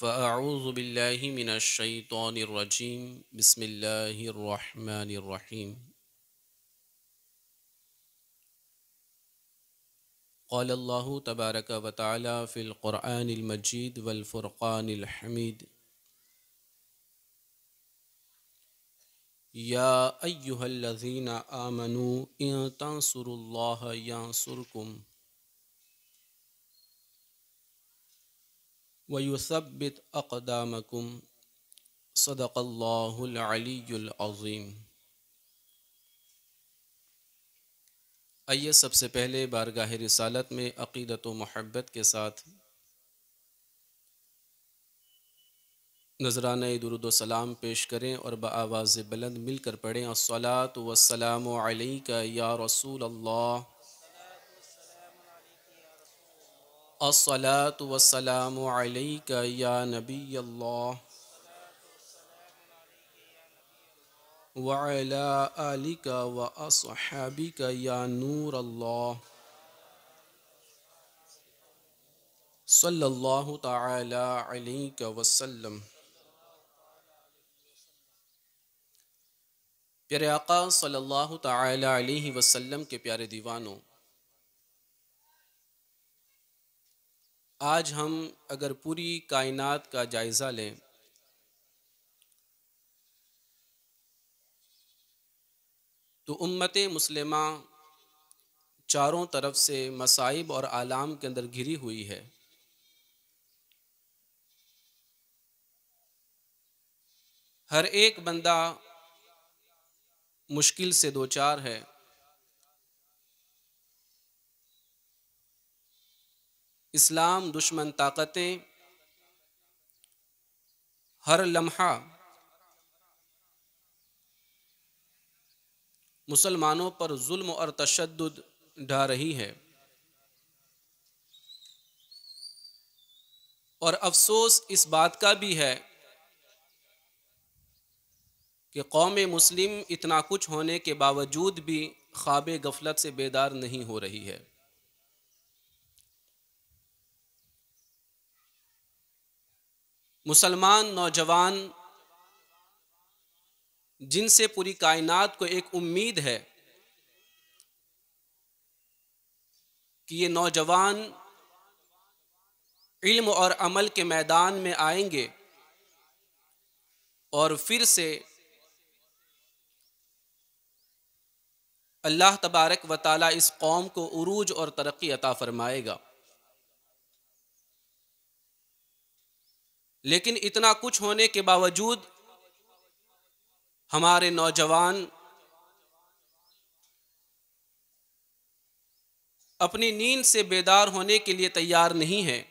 फ़ाऊज़ बिल्लाशतरजीम बसमीम قال الله تبارك وتعالى في القرآن المجيد والفرقان الحميد يا أيها الذين آمنوا إن تنصروا الله ينصركم वयुसबित अकदामकुम सदक़ल्लाज़ीम आइए सबसे पहले बारगाह रिसालत में अक़ीदत व महब्बत के साथ नजराना दुरुद सलाम पेश करें और ब आवाज़ बुलंद मिलकर पढ़ें असलात वसलाम या रसूल अल्लाह الصلاة والسلام عليك يا نبي الله وعلى آلك وأصحابك يا نور الله صلى الله تعالى عليك وسلم پیارے آقا صلی اللہ تعالی علیہ وسلم کے پیارے دیوانوں आज हम अगर पूरी कायनात का जायज़ा लें तो उम्मत मुसलमा चारों तरफ से मसाइब और आलाम के अंदर घिरी हुई है हर एक बंदा मुश्किल से दो चार है इस्लाम दुश्मन ताकतें हर लम्हा मुसलमानों पर जुल्म और तशद ढा रही है और अफसोस इस बात का भी है कि कौम मुस्लिम इतना कुछ होने के बावजूद भी ख्वाब गफलत से बेदार नहीं हो रही है मुसलमान नौजवान जिनसे पूरी कायनात को एक उम्मीद है कि ये नौजवान इल्म और अमल के मैदान में आएंगे और फिर से अल्लाह तबारक व ताली इस कौम को उरूज और तरक्की अता फ़रमाएगा लेकिन इतना कुछ होने के बावजूद हमारे नौजवान अपनी नींद से बेदार होने के लिए तैयार नहीं है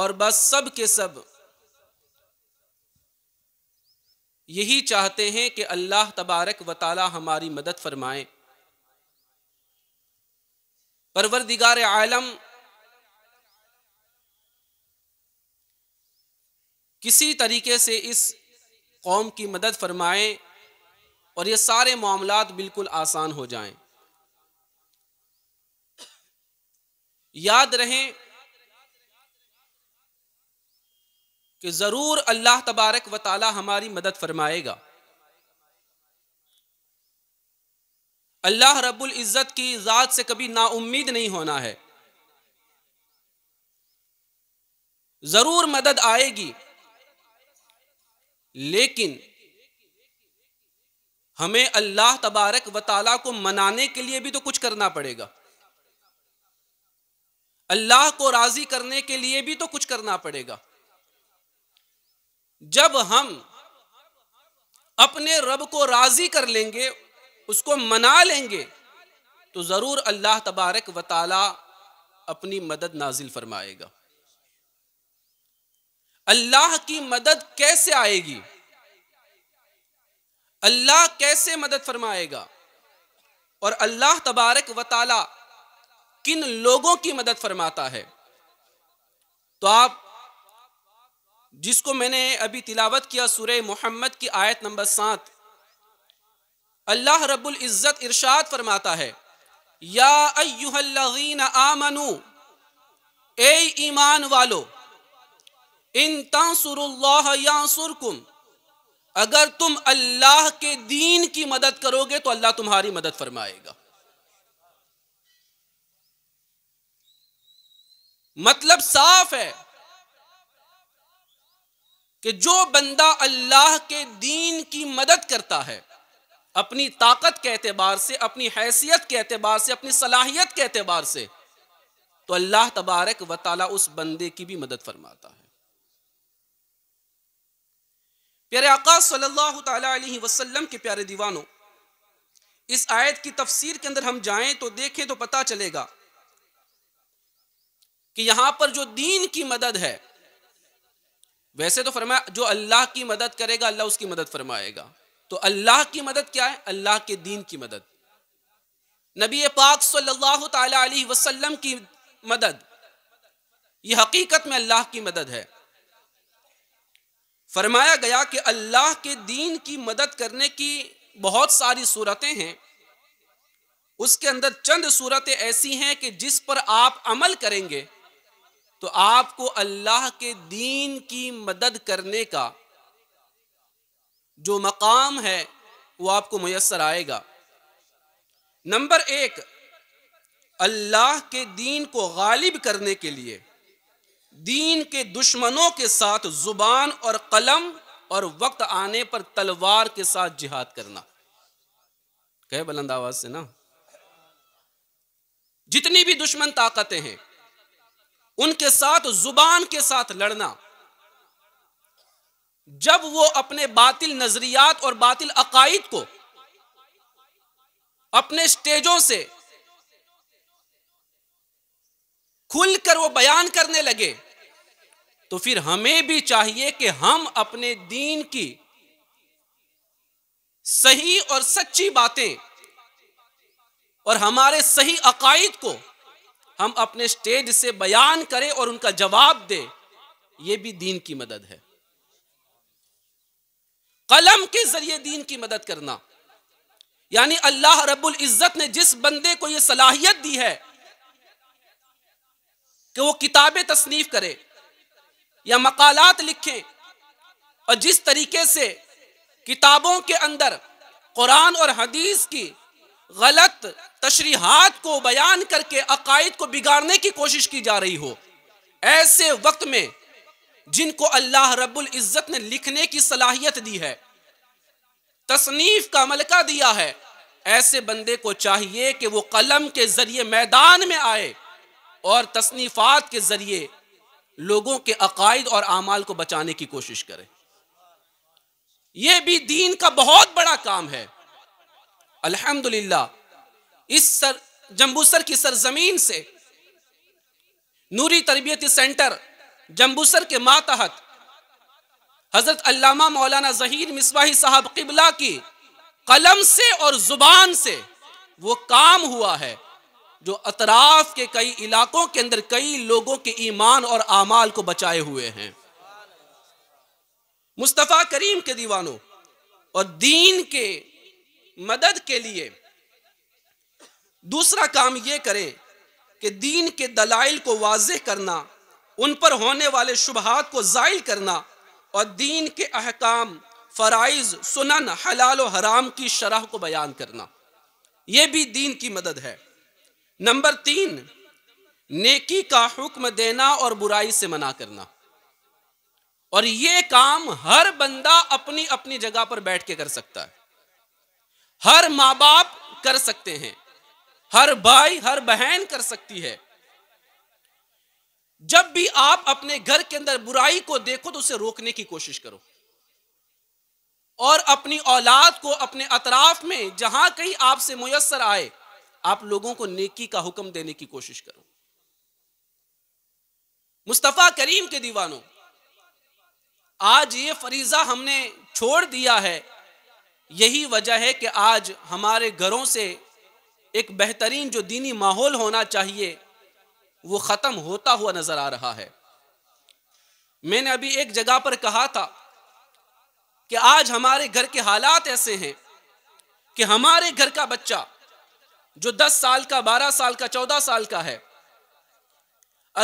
और बस सब के सब यही चाहते हैं कि अल्लाह तबारक व ताली हमारी मदद फरमाए परवरदिगार आलम किसी तरीके से इस कौम की मदद फरमाएं और ये सारे मामला बिल्कुल आसान हो जाएं याद रहें कि ज़रूर अल्लाह तबारक व ताला हमारी मदद फरमाएगा अल्लाह रब्बुल इज़्ज़त की ज़ात से कभी नाउम्मीद नहीं होना है ज़रूर मदद आएगी लेकिन हमें अल्लाह तबारक व को मनाने के लिए भी तो कुछ करना पड़ेगा अल्लाह को राजी करने के लिए भी तो कुछ करना पड़ेगा जब हम अपने रब को राजी कर लेंगे उसको मना लेंगे तो ज़रूर अल्लाह तबारक व तला अपनी मदद नाजिल फरमाएगा अल्लाह की मदद कैसे आएगी अल्लाह कैसे मदद फरमाएगा और अल्लाह तबारक व ताला किन लोगों की मदद फरमाता है तो आप जिसको मैंने अभी तिलावत किया सूर्य मोहम्मद की आयत नंबर सात अल्लाह रब्बुल इज़्ज़त इरशाद फरमाता है या अयुहल्लवीन आमनु ए ईमान वालो इन तांसुरुल्लाह यांसुरकुम अगर तुम अल्लाह के दीन की मदद करोगे तो अल्लाह तुम्हारी मदद फरमाएगा मतलब साफ है कि जो बंदा अल्लाह के दीन की मदद करता है अपनी ताकत के एतबार से अपनी हैसियत के एतबार से अपनी सलाहियत के एतबार से तो अल्लाह तबारक व ताली उस बंदे की भी मदद फरमाता है प्यारे आकाश सल्लल्लाहु अलैहि वसल्लम के प्यारे दीवानों इस आयत की तफसीर के अंदर हम जाएं तो देखें तो पता चलेगा कि यहां पर जो दीन की मदद है वैसे तो फरमाया जो अल्लाह की मदद करेगा अल्लाह उसकी मदद फरमाएगा तो अल्लाह की मदद क्या है अल्लाह के दीन की मदद नबी पाक सल्लल्लाहु अलैहि वसल्लम की मदद ये हकीकत में अल्लाह की मदद है फरमाया गया कि अल्लाह के दीन की मदद करने की बहुत सारी सूरतें हैं उसके अंदर चंद सूरतें ऐसी हैं कि जिस पर आप अमल करेंगे तो आपको अल्लाह के दीन की मदद करने का जो मकाम है वो आपको मैसर आएगा नंबर एक अल्लाह के दीन को गालिब करने के लिए दीन के दुश्मनों के साथ जुबान और कलम और वक्त आने पर तलवार के साथ जिहाद करना कहे बुलंद आवाज से ना जितनी भी दुश्मन ताकतें हैं उनके साथ जुबान के साथ लड़ना जब वो अपने बातिल नजरियात और बातिल अकाइद को अपने स्टेजों से खुलकर वो बयान करने लगे तो फिर हमें भी चाहिए कि हम अपने दीन की सही और सच्ची बातें और हमारे सही अकायद को हम अपने स्टेज से बयान करें और उनका जवाब दें यह भी दीन की मदद है कलम के जरिए दीन की मदद करना यानी अल्लाह रब्बुल इज़्ज़त ने जिस बंदे को यह सलाहियत दी है कि वो किताबें तसनीफ करे या मकालत लिखें और जिस तरीके से किताबों के अंदर कुरान और हदीस की गलत तशरीहत को बयान करके अकायद को बिगाड़ने की कोशिश की जा रही हो ऐसे वक्त में जिनको अल्लाह रब्बुल इज़्ज़त ने लिखने की सलाहियत दी है तसनीफ का मलका दिया है ऐसे बंदे को चाहिए कि वो कलम के जरिए मैदान में आए और तसनीफ़ात के ज़रिए लोगों के अकायद और अमाल को बचाने की कोशिश करें यह भी दीन का बहुत बड़ा काम है अल्हम्दुलिल्लाह इस सर जम्बूसर की सरजमीन से नूरी तरबियती सेंटर जम्बूसर के मातहत हजरत अल्लामा मौलाना जहीर मिसबाही साहब किबला की कलम से और ज़ुबान से वो काम हुआ है जो अतराफ के कई इलाकों के अंदर कई लोगों के ईमान और आमाल को बचाए हुए हैं मुस्तफ़ा करीम के दीवानों और दीन के मदद के लिए दूसरा काम यह करें कि दीन के दलाइल को वाज करना उन पर होने वाले शुबहत को जायल करना और दीन के अहकाम फ़राइज़ सुनन हलाल हराम की शरह को बयान करना यह भी दीन की मदद है नंबर तीन नेकी का हुक्म देना और बुराई से मना करना और ये काम हर बंदा अपनी अपनी जगह पर बैठ के कर सकता है हर माँ बाप कर सकते हैं हर भाई हर बहन कर सकती है जब भी आप अपने घर के अंदर बुराई को देखो तो उसे रोकने की कोशिश करो और अपनी औलाद को अपने अतराफ में जहां कहीं आपसे मुयसर आए आप लोगों को नेकी का हुक्म देने की कोशिश करो मुस्तफ़ा करीम के दीवानों आज ये फरीजा हमने छोड़ दिया है यही वजह है कि आज हमारे घरों से एक बेहतरीन जो दीनी माहौल होना चाहिए वो ख़त्म होता हुआ नज़र आ रहा है मैंने अभी एक जगह पर कहा था कि आज हमारे घर के हालात ऐसे हैं कि हमारे घर का बच्चा जो दस साल का बारह साल का चौदह साल का है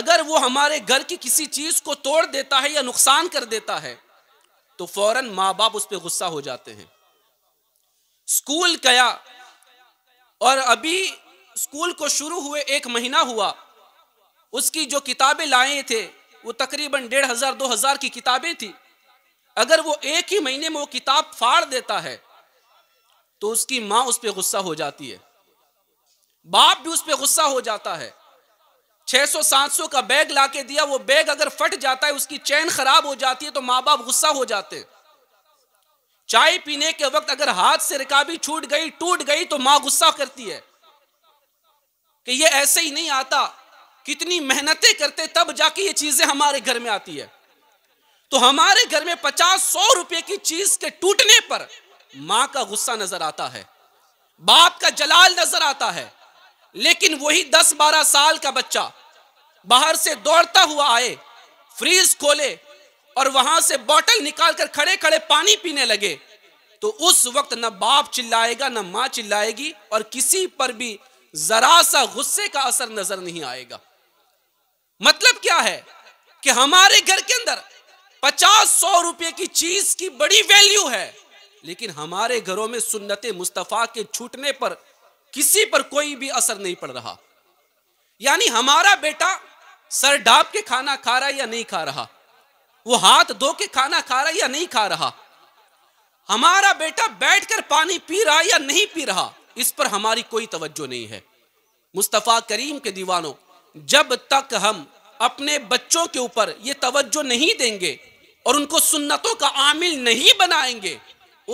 अगर वो हमारे घर की किसी चीज को तोड़ देता है या नुकसान कर देता है तो फौरन माँ बाप उस पर गुस्सा हो जाते हैं स्कूल गया और अभी स्कूल को शुरू हुए एक महीना हुआ उसकी जो किताबें लाए थे वो तकरीबन डेढ़ हजार दो हजार की किताबें थी अगर वो एक ही महीने में वो किताब फाड़ देता है तो उसकी माँ उस पर गुस्सा हो जाती है बाप भी उस पर गुस्सा हो जाता है 600-700 का बैग ला के दिया वो बैग अगर फट जाता है उसकी चैन खराब हो जाती है तो माँ बाप गुस्सा हो जाते चाय पीने के वक्त अगर हाथ से रिकाबी छूट गई टूट गई तो माँ गुस्सा करती है कि ये ऐसे ही नहीं आता कितनी मेहनतें करते तब जाके ये चीजें हमारे घर में आती है तो हमारे घर में पचास सौ रुपए की चीज के टूटने पर माँ का गुस्सा नजर आता है बाप का जलाल नजर आता है लेकिन वही दस बारह साल का बच्चा बाहर से दौड़ता हुआ आए फ्रीज खोले और वहां से बोतल निकालकर खड़े खड़े पानी पीने लगे तो उस वक्त न बाप चिल्लाएगा न माँ चिल्लाएगी और किसी पर भी जरा सा गुस्से का असर नजर नहीं आएगा मतलब क्या है कि हमारे घर के अंदर पचास सौ रुपए की चीज की बड़ी वैल्यू है लेकिन हमारे घरों में सुन्नत मुस्तफ़ा के छूटने पर किसी पर कोई भी असर नहीं पड़ रहा यानी हमारा बेटा सर डाप के खाना खा रहा या नहीं खा रहा वो हाथ धो के खाना खा रहा या नहीं खा रहा हमारा बेटा बैठकर पानी पी रहा या नहीं पी रहा इस पर हमारी कोई तवज्जो नहीं है मुस्तफ़ा करीम के दीवानों जब तक हम अपने बच्चों के ऊपर ये तवज्जो नहीं देंगे और उनको सुन्नतों का आमिल नहीं बनाएंगे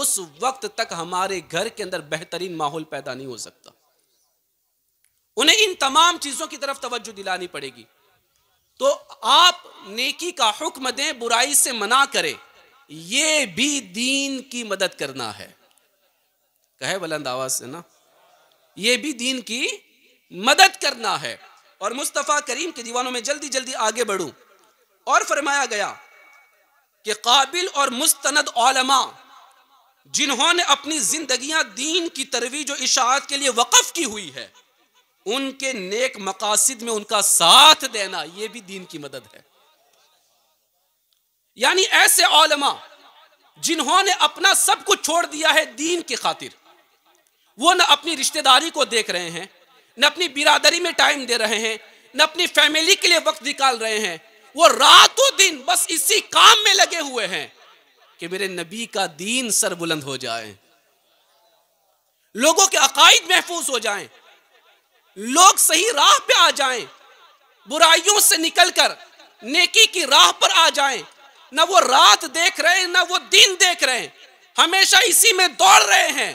उस वक्त तक हमारे घर के अंदर बेहतरीन माहौल पैदा नहीं हो सकता उन्हें इन तमाम चीजों की तरफ तवज्जो दिलानी पड़ेगी तो आप नेकी का हुक्म दें बुराई से मना करें ये भी दीन की मदद करना है कहे बुलंद आवाज से ना ये भी दीन की मदद करना है और मुस्तफ़ा करीम के दीवानों में जल्दी जल्दी आगे बढ़ूं और फरमाया गया कि काबिल और मुस्तनद ओलमा जिन्होंने अपनी जिंदगियां दीन की तरवीज और इशात के लिए वक़फ़ की हुई है उनके नेक मकासद में उनका साथ देना यह भी दीन की मदद है यानी ऐसे ओलमा जिन्होंने अपना सब कुछ छोड़ दिया है दीन की खातिर वो न अपनी रिश्तेदारी को देख रहे हैं न अपनी बिरादरी में टाइम दे रहे हैं न अपनी फैमिली के लिए वक्त निकाल रहे हैं वो रातों दिन बस इसी काम में लगे हुए हैं कि मेरे नबी का दीन सर बुलंद हो जाए लोगों के अकायद महफूज हो जाएं, लोग सही राह पे आ जाएं, बुराइयों से निकलकर नेकी की राह पर आ जाएं, ना वो रात देख रहे हैं ना वो दिन देख रहे हैं हमेशा इसी में दौड़ रहे हैं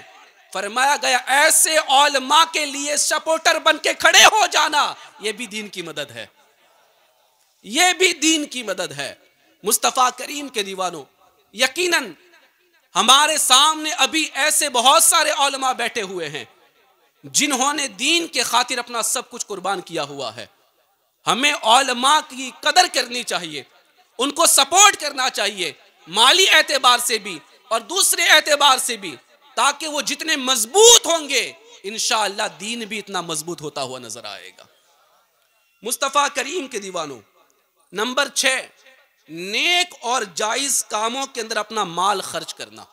फरमाया गया ऐसे माँ के लिए सपोर्टर बन के खड़े हो जाना यह भी दीन की मदद है यह भी दीन की मदद है मुस्तफ़ा करीम के दीवानों यकीनन हमारे सामने अभी ऐसे बहुत सारे ओलमा बैठे हुए हैं जिन्होंने दीन के खातिर अपना सब कुछ कुर्बान किया हुआ है हमें ओलमा की कदर करनी चाहिए उनको सपोर्ट करना चाहिए माली एतबार से भी और दूसरे एतबार से भी ताकि वो जितने मजबूत होंगे इन दीन भी इतना मजबूत होता हुआ नजर आएगा मुस्तफ़ा करीम के दीवानों नंबर छह नेक और जायज कामों के अंदर अपना माल खर्च करना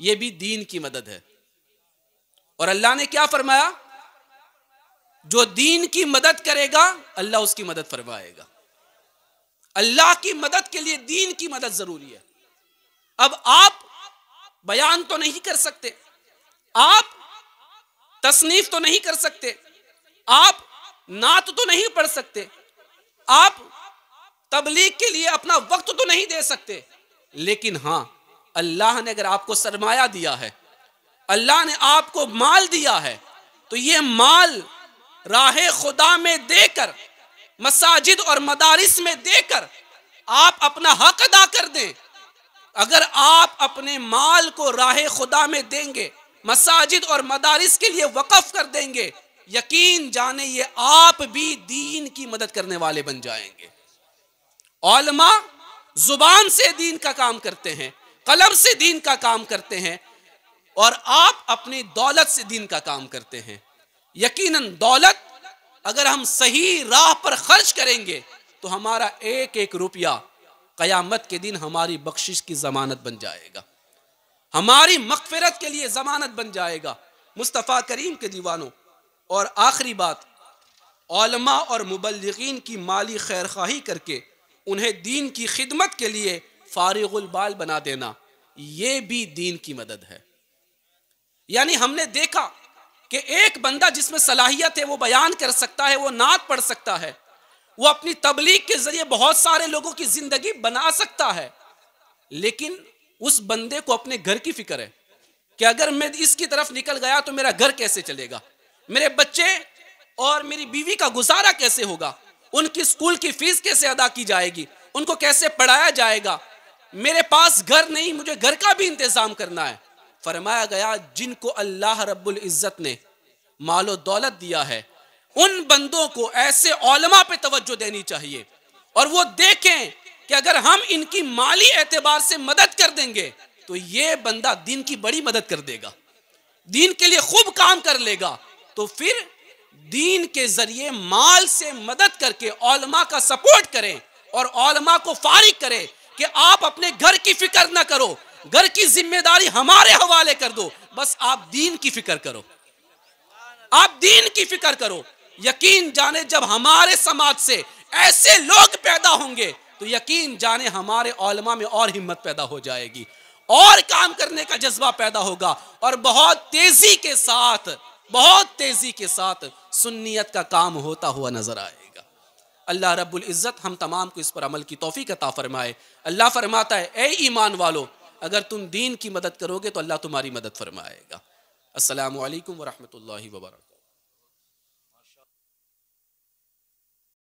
यह भी दीन की मदद है और अल्लाह ने क्या फरमाया जो दीन की मदद करेगा अल्लाह उसकी मदद फरमाएगा अल्लाह की मदद के लिए दीन की मदद जरूरी है अब आप बयान तो नहीं कर सकते आप तसनीफ तो नहीं कर सकते आप नात तो नहीं पढ़ सकते आप तबलीग के लिए अपना वक्त तो नहीं दे सकते लेकिन हाँ अल्लाह ने अगर आपको सरमाया दिया है अल्लाह ने आपको माल दिया है तो ये माल राह खुदा में देकर मसाजिद और मदारिस में देकर आप अपना हक अदा कर दें अगर आप अपने माल को राह खुदा में देंगे मसाजिद और मदारिस के लिए वक्फ कर देंगे यकीन जाने ये आप भी दीन की मदद करने वाले बन जाएंगे ओलमा जुबान से दीन का काम करते हैं कलम से दीन का काम करते हैं और आप अपनी दौलत से दीन का काम करते हैं यकीनन दौलत अगर हम सही राह पर खर्च करेंगे तो हमारा एक एक रुपया कयामत के दिन हमारी बख्शिश की जमानत बन जाएगा हमारी मकफरत के लिए जमानत बन जाएगा मुस्तफ़ा करीम के दीवानों और आखिरी बात और मुबलिन की माली खैरखाही करके उन्हें दीन की खिदमत के लिए फारिगुल बाल बना देना ये भी दीन की मदद है यानी हमने देखा कि एक बंदा जिसमें सलाहियत है वो बयान कर सकता है वो नात पढ़ सकता है वो अपनी तबलीग के जरिए बहुत सारे लोगों की जिंदगी बना सकता है लेकिन उस बंदे को अपने घर की फिक्र है कि अगर मैं इसकी तरफ निकल गया तो मेरा घर कैसे चलेगा मेरे बच्चे और मेरी बीवी का गुजारा कैसे होगा उनकी स्कूल की फीस कैसे अदा की जाएगी उनको कैसे पढ़ाया जाएगा मेरे पास घर नहीं मुझे घर का भी इंतज़ाम करना है फरमाया गया जिनको अल्लाह रब्बुल इज़्ज़त ने मालो दौलत दिया है उन बंदों को ऐसे ओलमा पे तवज्जो देनी चाहिए और वो देखें कि अगर हम इनकी माली एतबार से मदद कर देंगे तो ये बंदा दिन की बड़ी मदद कर देगा दीन के लिए खूब काम कर लेगा तो फिर दीन के जरिए माल से मदद करके ओलमा का सपोर्ट करें और ओलमा को फारिग करें कि आप अपने घर की फिक्र ना करो घर की जिम्मेदारी हमारे हवाले कर दो बस आप दीन की फिक्र करो आप दीन की फिक्र करो यकीन जाने जब हमारे समाज से ऐसे लोग पैदा होंगे तो यकीन जाने हमारे ओलमा में और हिम्मत पैदा हो जाएगी और काम करने का जज्बा पैदा होगा और बहुत तेजी के साथ बहुत तेजी के साथ सुन्नीत का काम होता हुआ नज़र आएगा अल्लाह रब्बुल इज़्ज़त हम तमाम को इस पर अमल की तोफ़ी अता फरमाए अल्लाह फरमाता है ए ईमान वालो अगर तुम दीन की मदद करोगे तो अल्लाह तुम्हारी मदद फरमाएगा असलकम वरहमल वर्क